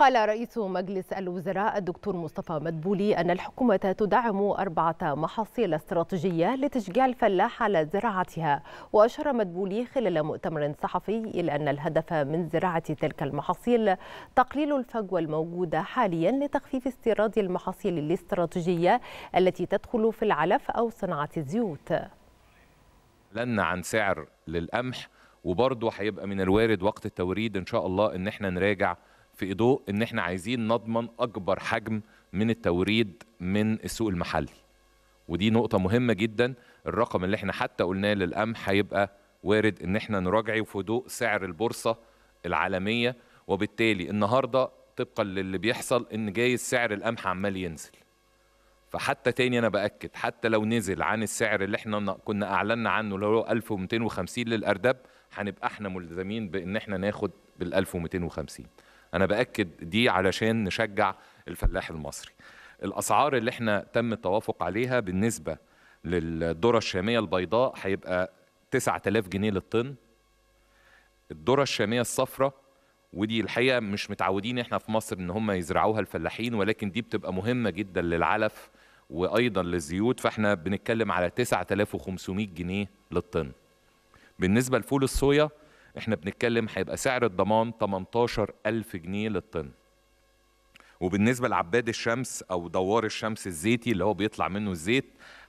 قال رئيس مجلس الوزراء الدكتور مصطفى مدبولي أن الحكومة تدعم أربعة محاصيل استراتيجية لتشجيع الفلاح على زراعتها وأشار مدبولي خلال مؤتمر صحفي إلى أن الهدف من زراعة تلك المحاصيل تقليل الفجوة الموجودة حاليا لتخفيف استيراد المحاصيل الاستراتيجية التي تدخل في العلف أو صناعة الزيوت لن عن سعر للقمح وبرضه هيبقى من الوارد وقت التوريد إن شاء الله إن احنا نراجع في ضوء ان احنا عايزين نضمن اكبر حجم من التوريد من السوق المحلي ودي نقطه مهمه جدا الرقم اللي احنا حتى قلناه للقمح هيبقى وارد ان احنا نراجعه في ضوء سعر البورصه العالميه وبالتالي النهارده طبقا للي بيحصل ان جايز سعر القمح عمال ينزل فحتى تاني انا باكد حتى لو نزل عن السعر اللي احنا كنا اعلنا عنه اللي هو 1250 للارداب هنبقى احنا ملزمين بان احنا ناخد بال 1250 انا باكد دي علشان نشجع الفلاح المصري الاسعار اللي احنا تم التوافق عليها بالنسبه للذره الشاميه البيضاء هيبقى 9000 جنيه للطن الذره الشاميه الصفراء ودي الحقيقه مش متعودين احنا في مصر ان هم يزرعوها الفلاحين ولكن دي بتبقى مهمه جدا للعلف وايضا للزيوت فاحنا بنتكلم على 9500 جنيه للطن بالنسبه لفول الصويا احنا بنتكلم هيبقى سعر الضمان 18000 جنيه للطن وبالنسبة لعباد الشمس أو دوار الشمس الزيتي اللي هو بيطلع منه الزيت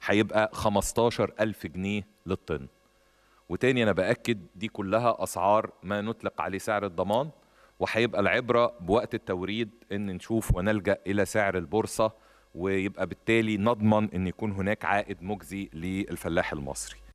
هيبقى 15000 جنيه للطن وتاني أنا بأكد دي كلها أسعار ما نطلق عليه سعر الضمان وهيبقى العبرة بوقت التوريد إن نشوف ونلجأ إلى سعر البورصة ويبقى بالتالي نضمن إن يكون هناك عائد مجزي للفلاح المصري